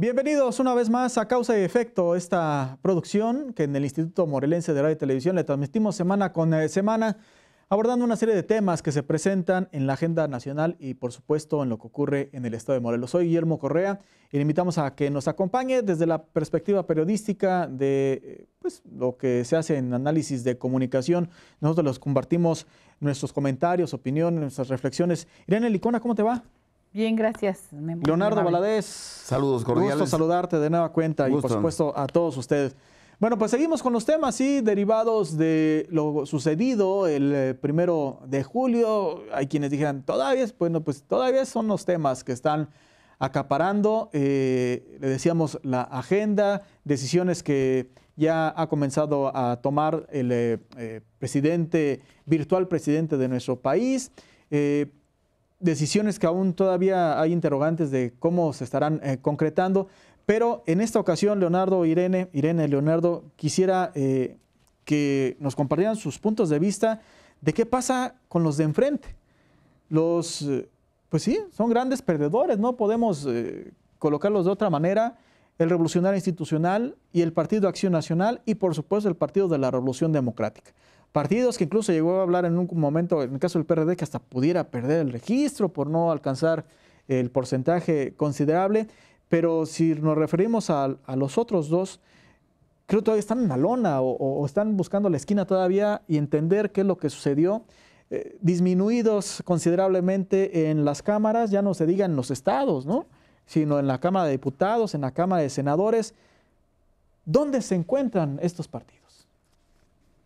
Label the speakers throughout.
Speaker 1: Bienvenidos una vez más a Causa y Efecto, esta producción que en el Instituto Morelense de Radio y Televisión le transmitimos semana con eh, semana, abordando una serie de temas que se presentan en la agenda nacional y por supuesto en lo que ocurre en el estado de Morelos. Soy Guillermo Correa y le invitamos a que nos acompañe desde la perspectiva periodística de eh, pues, lo que se hace en análisis de comunicación. Nosotros los compartimos nuestros comentarios, opiniones, nuestras reflexiones. Irene Licona, ¿cómo te va?
Speaker 2: Bien, gracias. Leonardo
Speaker 1: Valadez. Saludos cordiales. Gusto saludarte de nueva cuenta y por supuesto a todos ustedes. Bueno, pues seguimos con los temas, sí, derivados de lo sucedido el eh, primero de julio. Hay quienes dijeran, todavía, bueno, pues todavía son los temas que están acaparando, eh, le decíamos, la agenda, decisiones que ya ha comenzado a tomar el eh, presidente, virtual presidente de nuestro país decisiones que aún todavía hay interrogantes de cómo se estarán eh, concretando, pero en esta ocasión, Leonardo, Irene, Irene, Leonardo, quisiera eh, que nos compartieran sus puntos de vista de qué pasa con los de enfrente. Los, eh, pues sí, son grandes perdedores, no podemos colocarlos de otra manera. El Revolucionario Institucional y el Partido Acción Nacional y, por supuesto, el Partido de la Revolución Democrática partidos que incluso llegó a hablar en un momento, en el caso del PRD, que hasta pudiera perder el registro por no alcanzar el porcentaje considerable, pero si nos referimos a, los otros dos, creo que todavía están en la lona o, están buscando la esquina todavía y entender qué es lo que sucedió. Eh, disminuidos considerablemente en las cámaras, ya no se diga en los estados, ¿no? sino en la Cámara de Diputados, en la Cámara de Senadores. ¿Dónde se encuentran estos partidos?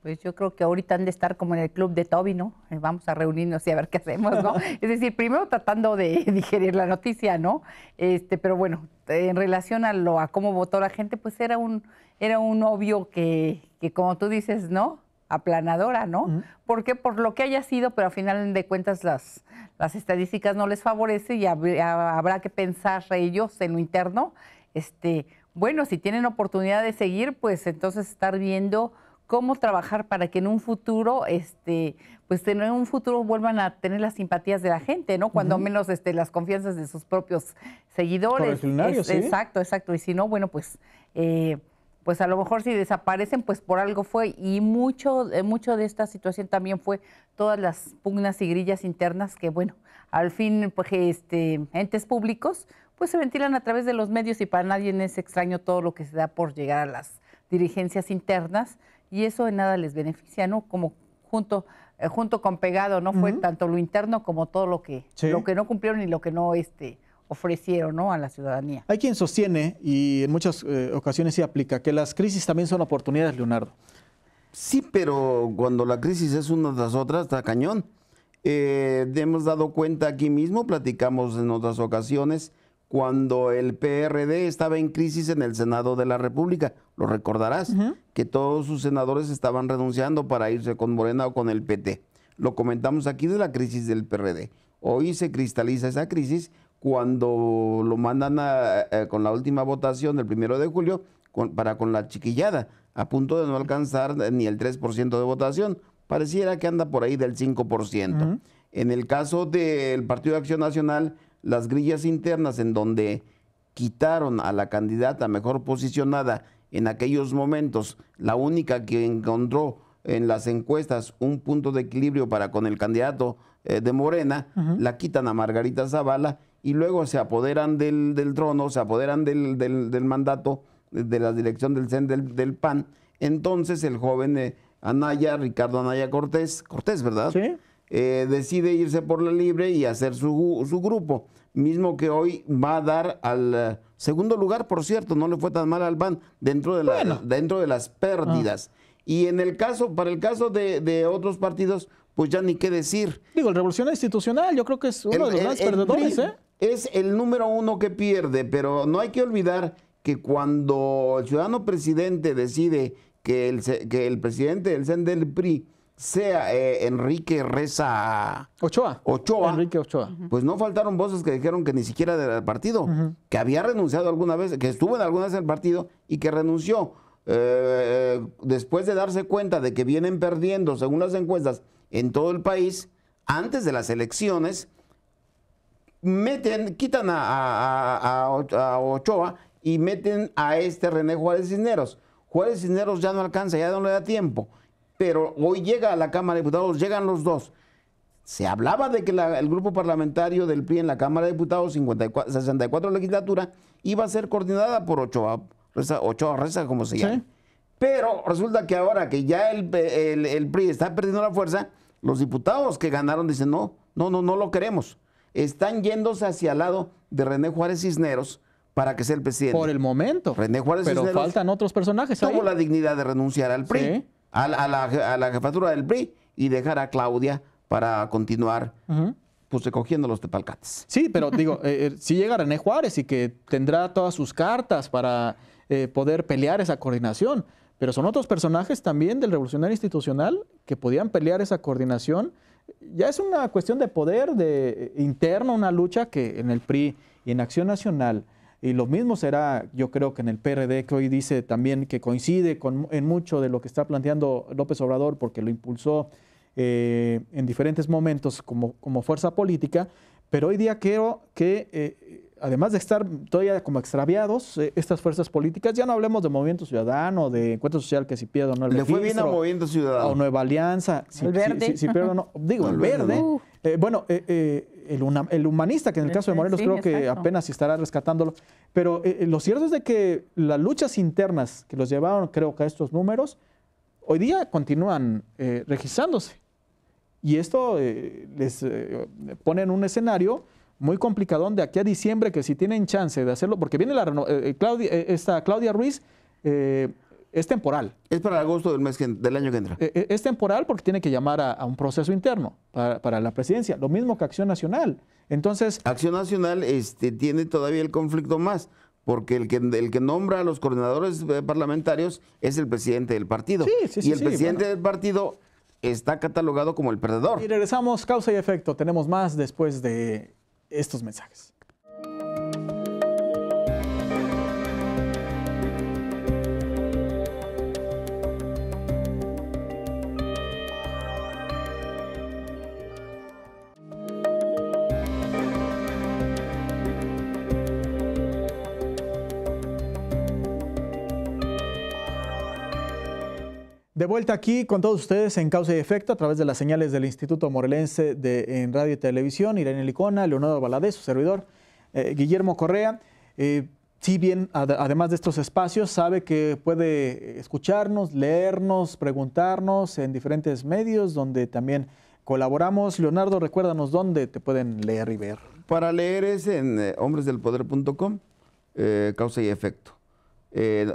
Speaker 2: Pues yo creo que ahorita han de estar como en el club de Toby, ¿no? Eh, vamos a reunirnos y a ver qué hacemos, ¿no? es decir, primero tratando de digerir la noticia, ¿no? Este, pero bueno, en relación a lo a cómo votó la gente, pues era un era un obvio que, como tú dices, ¿no? aplanadora, ¿no? Porque por lo que haya sido, pero al final de cuentas las, las estadísticas no les favorece y habrá que pensar ellos en lo interno, este, bueno, si tienen oportunidad de seguir, pues entonces estar viendo cómo trabajar para que en un futuro, este, pues en un futuro vuelvan a tener las simpatías de la gente, ¿no? Cuando menos este, las confianzas de sus propios seguidores. Exacto, exacto. Y si no, bueno, pues, eh, pues a lo mejor si desaparecen, pues por algo fue. Y mucho, eh, mucho de esta situación también fue todas las pugnas y grillas internas que, bueno, al fin, pues, este, entes públicos, pues se ventilan a través de los medios y para nadie es extraño todo lo que se da por llegar a las dirigencias internas y eso en nada les beneficia, ¿no? Como junto eh, junto con pegado, ¿no? Fue tanto lo interno como todo lo que que no cumplieron y lo que no este ofrecieron ¿no? a la ciudadanía.
Speaker 1: Hay quien sostiene, y en muchas eh, ocasiones se aplica, que las crisis también son oportunidades, Leonardo. Sí,
Speaker 3: pero cuando la crisis es una de las otras, está cañón. Eh, hemos dado cuenta aquí mismo, platicamos en otras ocasiones, cuando el PRD estaba en crisis en el Senado de la República. Lo recordarás, que todos sus senadores estaban renunciando para irse con Morena o con el PT. Lo comentamos aquí de la crisis del PRD. Hoy se cristaliza esa crisis cuando lo mandan eh, con la última votación del primero de julio para con la chiquillada, a punto de no alcanzar ni el 3% de votación. Pareciera que anda por ahí del 5%. En el caso del Partido de Acción Nacional, las grillas internas en donde quitaron a la candidata mejor posicionada en aquellos momentos, la única que encontró en las encuestas un punto de equilibrio para con el candidato eh, de Morena, la quitan a Margarita Zavala y luego se apoderan del, del trono, se apoderan del, del, mandato de la dirección del CEN del, PAN. Entonces el joven eh, Anaya, Ricardo Anaya Cortés, Cortés, ¿verdad? Eh, decide irse por la libre y hacer su, su grupo mismo que hoy va a dar al eh, segundo lugar, por cierto, no le fue tan mal al BAN dentro de, la, dentro de las pérdidas. Ah. Y en el caso, para el caso de, otros partidos, pues ya ni qué decir. Digo, el Revolución Institucional, yo creo que es uno de los más perdedores, ¿eh? Es el número uno que pierde, pero no hay que olvidar que cuando el ciudadano presidente decide que el, que el presidente del CEN del PRI sea eh, Enrique Reza Ochoa. Ochoa. Pues no faltaron voces que dijeron que ni siquiera del partido, que había renunciado alguna vez, que estuvo en alguna vez en el partido y que renunció. Eh, después de darse cuenta de que vienen perdiendo, según las encuestas, en todo el país, antes de las elecciones, meten, quitan a, a Ochoa y meten a este René Juárez Cisneros. Juárez Cisneros ya no alcanza, ya no le da tiempo pero hoy llega a la Cámara de Diputados, llegan los dos. Se hablaba de que el grupo parlamentario del PRI en la Cámara de Diputados, 54, 64 legislatura, iba a ser coordinada por Ochoa, Ochoa Reza, como se llama. Pero resulta que ahora que ya el, PRI está perdiendo la fuerza, los diputados que ganaron dicen, no, no, no, no lo queremos. Están yéndose hacia el lado de René Juárez Cisneros para que sea el presidente. Por el momento. René Juárez Pero faltan otros personajes. Tuvo la dignidad de renunciar al PRI. ¿Sí? a, la, jefatura del PRI y dejar a Claudia para continuar pues recogiendo los tepalcates.
Speaker 1: Sí, pero digo, eh, eh, si llega René Juárez y que tendrá todas sus cartas para eh, poder pelear esa coordinación, pero son otros personajes también del revolucionario institucional que podían pelear esa coordinación. Ya es una cuestión de poder de, interno, una lucha que en el PRI y en Acción Nacional y lo mismo será, yo creo que en el PRD, que hoy dice también que coincide en mucho de lo que está planteando López Obrador, porque lo impulsó eh, en diferentes momentos como, como fuerza política, pero hoy día creo que eh, además de estar todavía como extraviados, eh, estas fuerzas políticas, ya no hablemos de Movimiento Ciudadano, de Encuentro Social que si pierdo no el Le fue bien a Movimiento Ciudadano. O Nueva Alianza. Si, el verde. Uh. Eh, no. Digo, eh, el, verde. bueno, el, humanista, que en el caso de Morelos creo que apenas estará rescatándolo. Pero lo cierto es de que las luchas internas que los llevaron, creo que a estos números, hoy día continúan registrándose. Y esto les pone en un escenario muy complicadón de aquí a diciembre, que si tienen chance de hacerlo, porque viene la eh, eh, Claudia, eh, esta Claudia Ruiz, es temporal. Es para agosto del, mes del año que entra. es temporal porque tiene que llamar a, un proceso interno para, la presidencia, lo mismo que Acción Nacional. Entonces... Acción Nacional este, tiene todavía el conflicto más, porque el que, el que
Speaker 3: nombra a los coordinadores parlamentarios es el presidente del partido. Sí, sí, sí, y el presidente del
Speaker 1: partido está catalogado como el perdedor. Y regresamos, causa y efecto. Tenemos más después de estos mensajes. De vuelta aquí con todos ustedes en Causa y Efecto a través de las señales del Instituto Morelense de, en Radio y Televisión, Irene Licona, Leonardo Valadez, su servidor, eh, Guillermo Correa. Eh, si bien, además de estos espacios, sabe que puede escucharnos, leernos, preguntarnos en diferentes medios donde también colaboramos. Leonardo, recuérdanos dónde te pueden leer y ver.
Speaker 3: Para leer es en eh, hombresdelpoder.com, Causa y Efecto.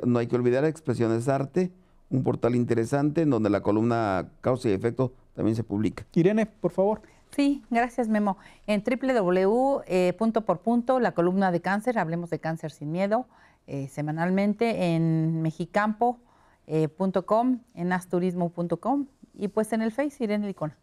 Speaker 3: no hay que olvidar expresiones arte un portal interesante en donde la columna causa y Efecto también se publica. Irene, por favor.
Speaker 2: Sí, gracias Memo. En www, eh, por punto, la columna de cáncer, hablemos de cáncer sin miedo, eh, semanalmente en mexicampo.com, eh, en asturismo.com y pues en el Face Irene Licona.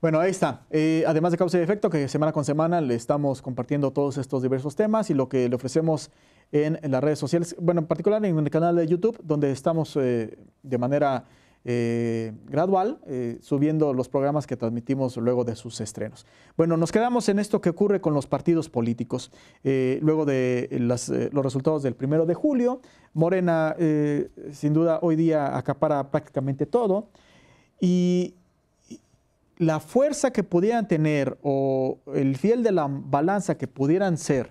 Speaker 1: Bueno, ahí está. Eh, además de causa y efecto, que semana con semana le estamos compartiendo todos estos diversos temas y lo que le ofrecemos en, las redes sociales, bueno, en particular en el canal de YouTube, donde estamos eh, de manera eh, gradual subiendo los programas que transmitimos luego de sus estrenos. Bueno, nos quedamos en esto que ocurre con los partidos políticos. luego de los resultados del primero de julio, Morena sin duda hoy día acapara prácticamente todo. Y la fuerza que pudieran tener o el fiel de la balanza que pudieran ser,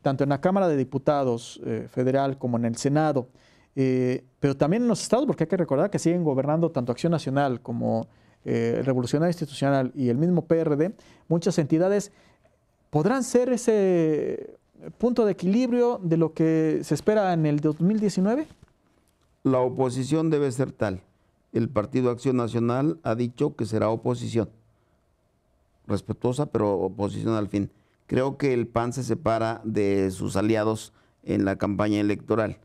Speaker 1: tanto en la Cámara de Diputados eh, federal como en el Senado, eh, pero también en los estados, porque hay que recordar que siguen gobernando tanto Acción Nacional como eh, Revolucionario Institucional y el mismo PRD, muchas entidades podrán ser ese punto de equilibrio de lo que se espera en el 2019.
Speaker 3: La oposición debe ser tal el Partido Acción Nacional ha dicho que será oposición. Respetuosa, pero oposición al fin. Creo que el PAN se separa de sus aliados en la campaña electoral.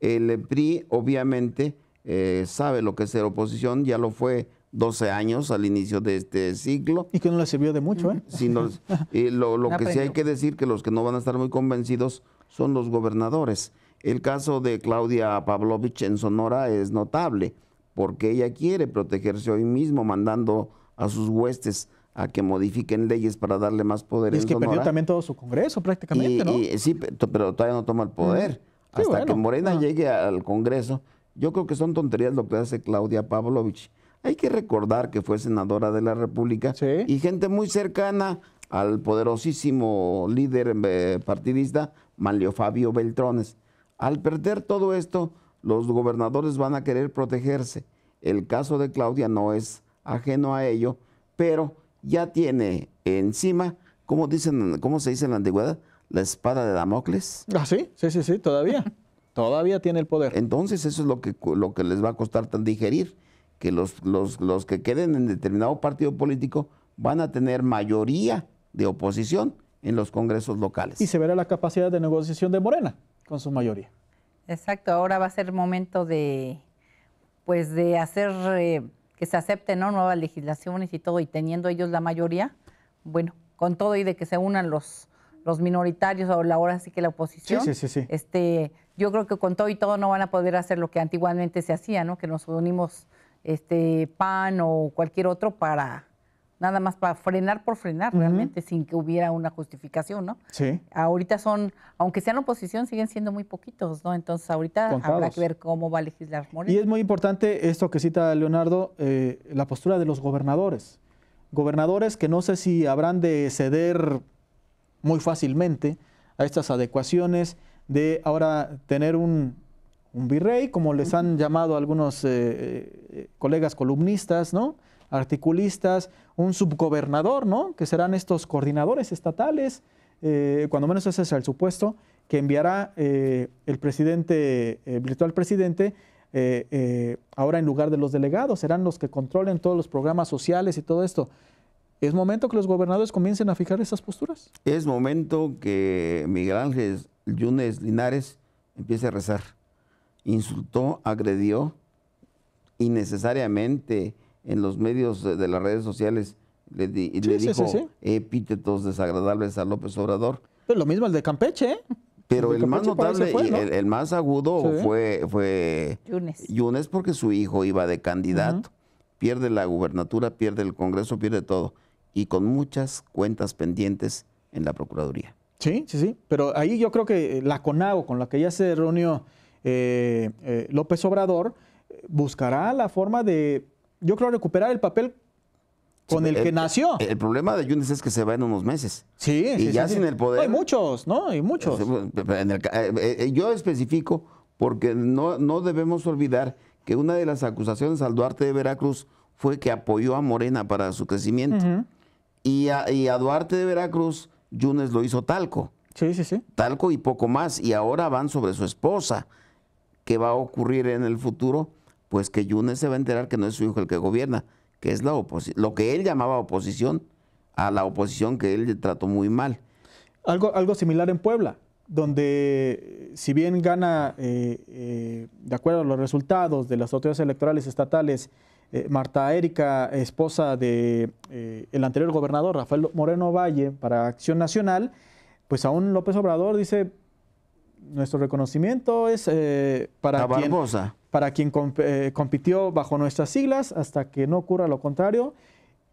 Speaker 3: El PRI, obviamente, eh, sabe lo que es ser oposición, ya lo fue 12 años al inicio de este ciclo. Y que no le sirvió de mucho, ¿eh? Sino, lo, lo que sí hay que decir que los que no van a estar muy convencidos son los gobernadores. El caso de Claudia Pavlovich en Sonora es notable porque ella quiere protegerse hoy mismo mandando a sus huestes a que modifiquen leyes para darle más poder. Y es que perdió también
Speaker 1: todo su Congreso prácticamente, ¿no?
Speaker 3: sí, pero todavía no toma el poder. Hasta que Morena ah. llegue al Congreso, yo creo que son tonterías lo que hace Claudia Pavlovich. Hay que recordar que fue senadora de la República y gente muy cercana al poderosísimo líder eh, partidista, Manlio Fabio Beltrones. Al perder todo esto, los gobernadores van a querer protegerse. El caso de Claudia no es ajeno a ello, pero ya tiene encima, como dicen, ¿cómo se dice en la antigüedad? La espada de Damocles.
Speaker 1: Ah, sí, sí, sí, sí, todavía.
Speaker 3: todavía tiene el poder. Entonces eso es lo que, lo que les va a costar tan digerir, que los, los, los que queden en determinado partido político van a tener mayoría de oposición
Speaker 1: en los congresos locales. Y se verá la capacidad de negociación de Morena con su mayoría.
Speaker 2: Exacto, ahora va a ser momento de, pues, de hacer eh, que se acepten ¿no? nuevas legislaciones y todo, y teniendo ellos la mayoría, bueno, con todo y de que se unan los, los minoritarios o la, ahora sí que la oposición, este, yo creo que con todo y todo no van a poder hacer lo que antiguamente se hacía, ¿no? Que nos unimos este, PAN o cualquier otro para nada más para frenar por frenar realmente, sin que hubiera una justificación, ¿no? Sí. Ahorita son, aunque sean oposición, siguen siendo muy poquitos, ¿no? Entonces ahorita habrá que ver cómo va a legislar Y es
Speaker 1: muy importante esto que cita Leonardo, eh, la postura de los gobernadores. Gobernadores que no sé si habrán de ceder muy fácilmente a estas adecuaciones de ahora tener un, virrey, como les han llamado algunos eh, eh, colegas columnistas, ¿no? articulistas, un subgobernador, ¿no? Que serán estos coordinadores estatales, eh, cuando menos ese es el supuesto, que enviará eh, el presidente, el eh, virtual presidente, ahora en lugar de los delegados, serán los que controlen todos los programas sociales y todo esto. ¿Es momento que los gobernadores comiencen a fijar esas posturas?
Speaker 3: Es momento que Miguel Ángel Yunes Linares empiece a rezar. Insultó, agredió innecesariamente en los medios de, las redes sociales le, dijo epítetos desagradables a López Obrador. Pero
Speaker 1: pues lo mismo el de Campeche, ¿eh? Pero el, más notable, y
Speaker 3: el, más agudo fue, fue Yunes. Yunes. porque su hijo iba de candidato. Pierde la gubernatura, pierde el Congreso, pierde todo. Y con muchas cuentas pendientes en la Procuraduría.
Speaker 1: Sí, sí, sí. Pero ahí yo creo que eh, la CONAGO, con la que ya se reunió eh, eh, López Obrador, buscará la forma de yo creo recuperar el papel con el, que
Speaker 3: nació. El problema de Yunes es que se va en unos meses. Sí, Y ya sin el poder. hay muchos, ¿no? Hay muchos. Eh, eh, eh, yo especifico porque no, debemos olvidar que una de las acusaciones al Duarte de Veracruz fue que apoyó a Morena para su crecimiento. y, a, y, a, Duarte de Veracruz, Yunes lo hizo talco. Sí, sí, sí. Talco y poco más. Y ahora van sobre su esposa. ¿Qué va a ocurrir en el futuro? pues que Yunes se va a enterar que no es su hijo el que gobierna, que es la lo que él llamaba oposición, a la oposición que él trató muy mal.
Speaker 1: Algo, algo similar en Puebla, donde eh, si bien gana, eh, eh, de acuerdo a los resultados de las autoridades electorales estatales, Marta Erika, esposa de el anterior gobernador Rafael Moreno Valle para Acción Nacional, pues aún López Obrador dice, nuestro reconocimiento es para para quien eh, compitió bajo nuestras siglas hasta que no ocurra lo contrario.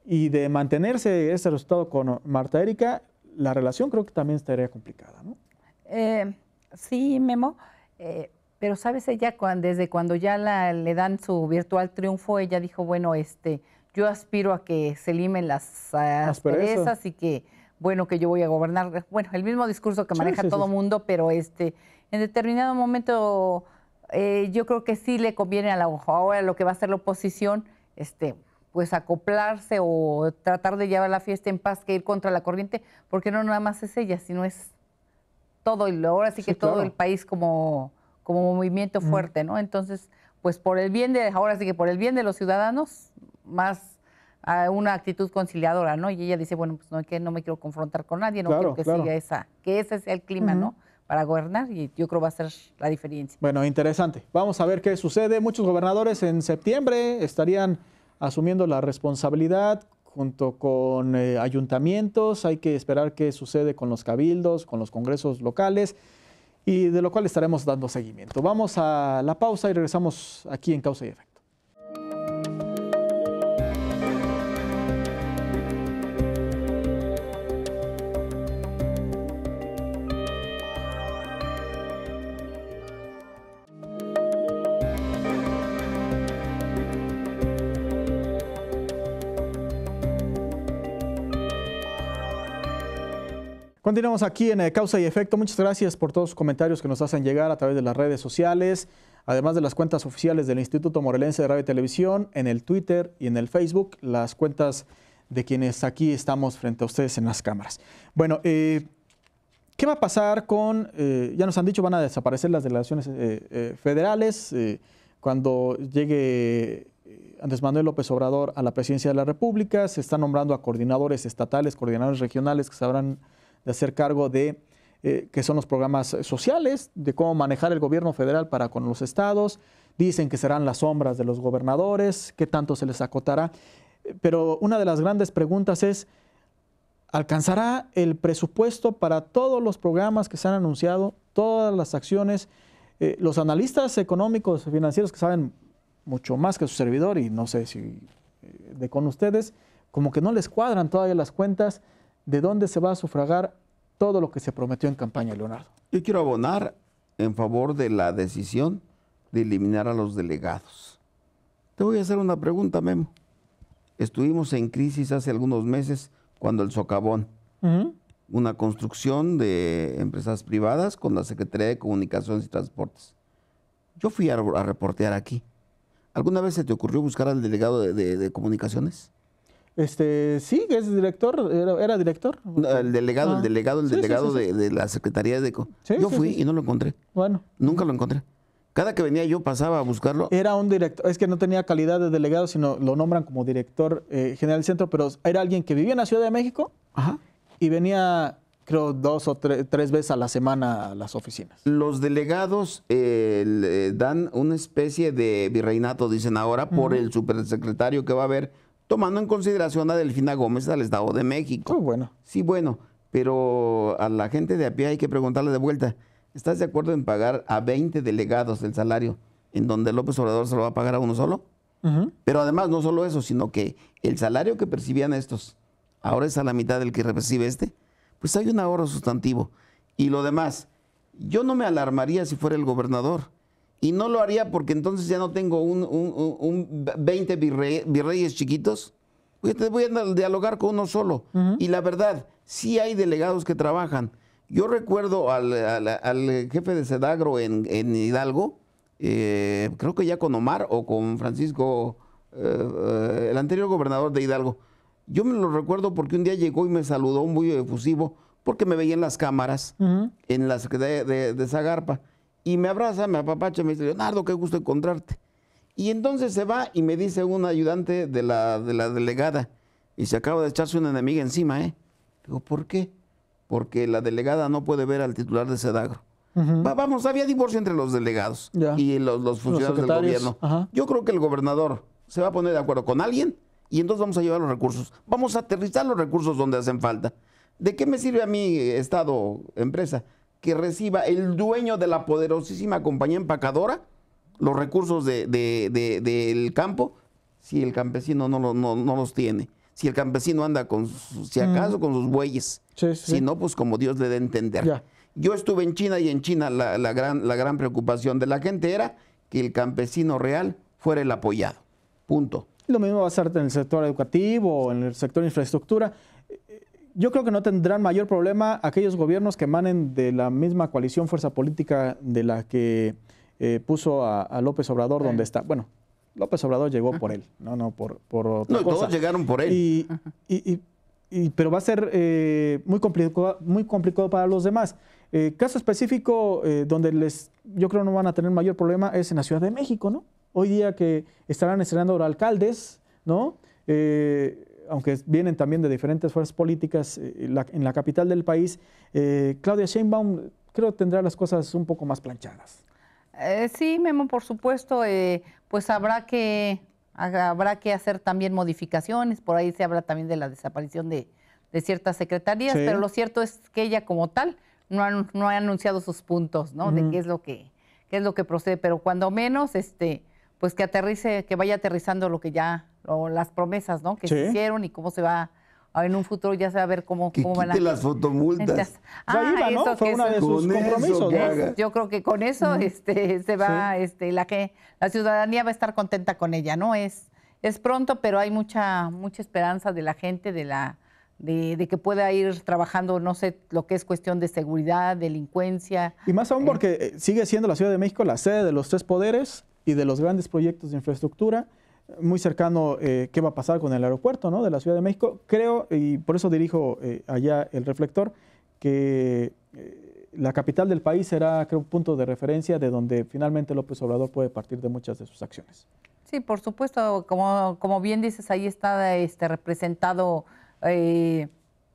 Speaker 1: Y de mantenerse ese resultado con Marta Erika, la relación creo que también estaría complicada, ¿no?
Speaker 2: Eh, sí, Memo. Eh, pero sabes, ella desde cuando ya la, le dan su virtual triunfo, ella dijo, bueno, este, yo aspiro a que se limen las perezas y que, bueno, que yo voy a gobernar. Bueno, el mismo discurso que maneja todo el mundo, pero este, en determinado momento eh, yo creo que sí le conviene a la ahora lo que va a hacer la oposición, este, pues acoplarse o tratar de llevar la fiesta en paz que ir contra la corriente, porque no nada más es ella, sino es todo y ahora sí que todo el país como, movimiento fuerte, ¿no? Entonces, pues por el bien de, ahora sí que por el bien de los ciudadanos, más una actitud conciliadora, ¿no? Y ella dice, bueno, pues no, que no me quiero confrontar con nadie, no quiero que siga esa, que ese sea el clima, ¿no? para gobernar y yo creo va a ser la diferencia.
Speaker 1: Bueno, interesante. Vamos a ver qué sucede. Muchos gobernadores en septiembre estarían asumiendo la responsabilidad junto con eh, ayuntamientos. Hay que esperar qué sucede con los cabildos, con los congresos locales y de lo cual estaremos dando seguimiento. Vamos a la pausa y regresamos aquí en Causa y Efecto. Continuamos aquí en eh, Causa y Efecto. Muchas gracias por todos los comentarios que nos hacen llegar a través de las redes sociales, además de las cuentas oficiales del Instituto Morelense de Radio y Televisión, en el Twitter y en el Facebook, las cuentas de quienes aquí estamos frente a ustedes en las cámaras. Bueno, eh, ¿qué va a pasar con, eh, ya nos han dicho, van a desaparecer las delegaciones federales cuando llegue Andrés Manuel López Obrador a la presidencia de la República, se están nombrando a coordinadores estatales, coordinadores regionales que sabrán de hacer cargo de qué eh, que son los programas sociales, de cómo manejar el gobierno federal para con los estados. Dicen que serán las sombras de los gobernadores, qué tanto se les acotará. Pero una de las grandes preguntas es, ¿alcanzará el presupuesto para todos los programas que se han anunciado, todas las acciones? Eh, los analistas económicos y financieros que saben mucho más que su servidor y no sé si eh, de con ustedes, como que no les cuadran todavía las cuentas de dónde se va a sufragar todo lo que se prometió en campaña, Leonardo.
Speaker 3: Yo quiero abonar en favor de la decisión de eliminar a los delegados. Te voy a hacer una pregunta, Memo. Estuvimos en crisis hace algunos meses cuando el socavón, una construcción de empresas privadas con la Secretaría de Comunicaciones y Transportes. Yo fui a, reportear aquí. ¿Alguna vez se te ocurrió buscar al delegado de
Speaker 1: comunicaciones? Este, sí, es director, era, director. el delegado, el ah. delegado, el delegado
Speaker 3: de, la Secretaría de Eco. yo fui y no lo encontré. Bueno. Nunca lo encontré. Cada que venía yo pasaba a buscarlo.
Speaker 1: Era un director, es que no tenía calidad de delegado, sino lo nombran como director eh, general del centro, pero era alguien que vivía en la Ciudad de México y venía, creo, dos o tres veces a la semana a las oficinas.
Speaker 3: Los delegados eh, dan una especie de virreinato, dicen ahora, por el supersecretario que va a haber tomando en consideración a Delfina Gómez al Estado de México. Oh, bueno. Sí, bueno, pero a la gente de a pie hay que preguntarle de vuelta, ¿estás de acuerdo en pagar a 20 delegados el salario en donde López Obrador se lo va a pagar a uno solo? Pero además no solo eso, sino que el salario que percibían estos ahora es a la mitad del que recibe este, pues hay un ahorro sustantivo. Y lo demás, yo no me alarmaría si fuera el gobernador. Y no lo haría porque entonces ya no tengo un, 20 virreyes chiquitos. Voy a, dialogar con uno solo. Y la verdad, sí hay delegados que trabajan. Yo recuerdo al, jefe de Sedagro en, Hidalgo, eh, creo que ya con Omar o con Francisco, eh, el anterior gobernador de Hidalgo. Yo me lo recuerdo porque un día llegó y me saludó muy efusivo porque me veía en las cámaras, en la de, de Zagarpa y me abraza, me apapacha, me dice, Leonardo, qué gusto encontrarte. Y entonces se va y me dice un ayudante de la, de la delegada, y se acaba de echarse una enemiga encima, ¿eh? Digo, ¿por qué? Porque la delegada no puede ver al titular de Sedagro. vamos, había divorcio entre los delegados y los, funcionarios del gobierno. Yo creo que el gobernador se va a poner de acuerdo con alguien y entonces vamos a llevar los recursos. Vamos a aterrizar los recursos donde hacen falta. ¿De qué me sirve a mí, eh, Estado, empresa? que reciba el dueño de la poderosísima compañía empacadora los recursos de, del campo si el campesino no, no, los tiene. Si el campesino anda con, si mm. acaso, con sus bueyes. Si no, pues como Dios le dé a entender. Yo estuve en China y en China la, gran, la gran preocupación de la gente era que el campesino real fuera el apoyado.
Speaker 1: Punto. Lo mismo va a ser en el sector educativo, en el sector infraestructura yo creo que no tendrán mayor problema aquellos gobiernos que emanen de la misma coalición fuerza política de la que eh, puso a, López Obrador donde eh. está. Bueno, López Obrador llegó por él, no, no, por, por otra no, todos llegaron por él. Y, pero va a ser eh, muy, complicado, muy complicado para los demás. caso específico donde les, yo creo no van a tener mayor problema es en la Ciudad de México, ¿no? Hoy día que estarán estrenando alcaldes, ¿no? aunque vienen también de diferentes fuerzas políticas eh, en la capital del país, eh, Claudia Sheinbaum creo tendrá las cosas un poco más planchadas.
Speaker 2: Eh, sí, Memo, por supuesto, pues habrá que, habrá que hacer también modificaciones, por ahí se habla también de la desaparición de, ciertas secretarías, pero lo cierto es que ella como tal no ha, anunciado sus puntos, ¿no? De qué es lo que es lo que procede, pero cuando menos, este, pues que aterrice, que vaya aterrizando lo que ya o las promesas, Que se hicieron y cómo se va en un futuro ya se va a ver cómo, cómo van a... las fotomultas. Ah, ¿no? Eso de sus compromisos. yo creo que con eso este, se va, este, la que la ciudadanía va a estar contenta con ella, ¿no? Es, es pronto, pero hay mucha, mucha esperanza de la gente, de la, de, que pueda ir trabajando, no sé, lo que es cuestión de seguridad, delincuencia.
Speaker 1: Y más aún eh. porque eh, sigue siendo la Ciudad de México la sede de los tres poderes y de los grandes proyectos de infraestructura muy cercano eh, qué va a pasar con el aeropuerto de la Ciudad de México. Creo, y por eso dirijo eh, allá el reflector, que eh, la capital del país será, creo, un punto de referencia de donde finalmente López Obrador puede partir de muchas de sus acciones.
Speaker 2: Sí, por supuesto, como, como bien dices, ahí está este, representado,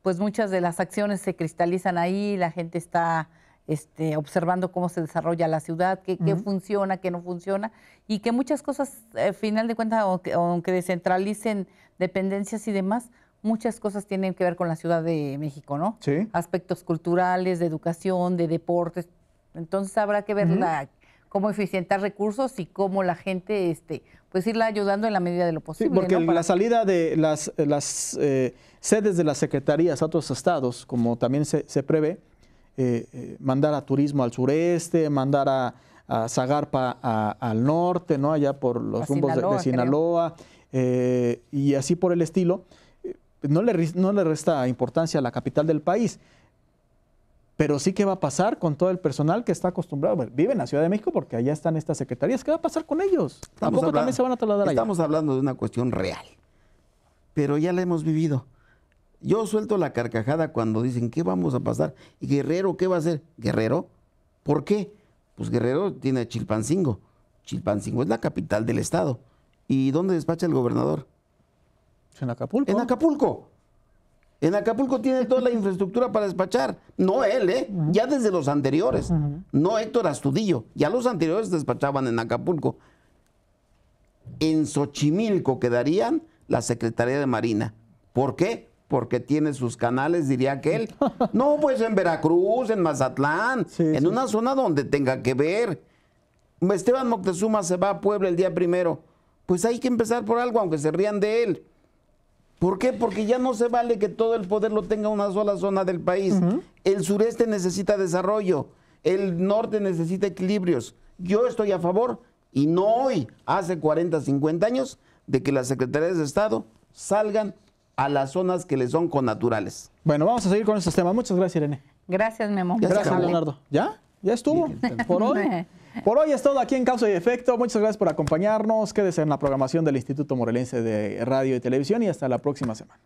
Speaker 2: pues muchas de las acciones se cristalizan ahí, la gente está este, observando cómo se desarrolla la ciudad, qué, funciona, qué no funciona, y que muchas cosas, al eh, final de cuentas, aunque, descentralicen dependencias y demás, muchas cosas tienen que ver con la Ciudad de México, ¿no? Sí. Aspectos culturales, de educación, de deportes. Entonces habrá que ver cómo eficientar recursos y cómo la gente, este, pues irla ayudando en la medida de lo posible. Sí, porque la
Speaker 1: salida de las, eh, sedes de las secretarías a otros estados, como también se, se prevé, eh, eh, mandar a turismo al sureste, mandar a, Zagarpa al norte, ¿no? allá por los rumbos de, Sinaloa, eh, y así por el estilo. No le, no le resta importancia a la capital del país, pero sí que va a pasar con todo el personal que está acostumbrado. Viven vive en la Ciudad de México porque allá están estas secretarías. ¿Qué va a pasar con ellos? Tampoco también se van a trasladar estamos
Speaker 3: allá. Estamos hablando de una cuestión real, pero ya la hemos vivido. Yo suelto la carcajada cuando dicen, ¿qué vamos a pasar? ¿Y Guerrero qué va a hacer? ¿Guerrero? ¿Por qué? Pues Guerrero tiene Chilpancingo. Chilpancingo es la capital del estado. ¿Y dónde despacha el gobernador? En Acapulco. En Acapulco. En Acapulco tiene toda la infraestructura para despachar. No él, ¿eh? Ya desde los anteriores. No Héctor Astudillo. Ya los anteriores despachaban en Acapulco. En Xochimilco quedarían la Secretaría de Marina. ¿Por qué? porque tiene sus canales, diría que él. No, pues en Veracruz, en Mazatlán, en una zona donde tenga que ver. Esteban Moctezuma se va a Puebla el día primero. Pues hay que empezar por algo, aunque se rían de él. ¿Por qué? Porque ya no se vale que todo el poder lo tenga una sola zona del país. El sureste necesita desarrollo, el norte necesita equilibrios. Yo estoy a favor, y no hoy, hace 40, 50 años, de que las secretarías de Estado salgan a las zonas que les son con naturales.
Speaker 1: Bueno, vamos a seguir con estos temas. Muchas gracias, Irene.
Speaker 2: Gracias, Memo. Gracias, Leonardo. ¿Ya? ¿Ya estuvo? Por hoy. Por hoy es todo
Speaker 1: aquí en Causa y Efecto. Muchas gracias por acompañarnos. Quédese en la programación del Instituto Morelense de Radio y Televisión y hasta la próxima semana.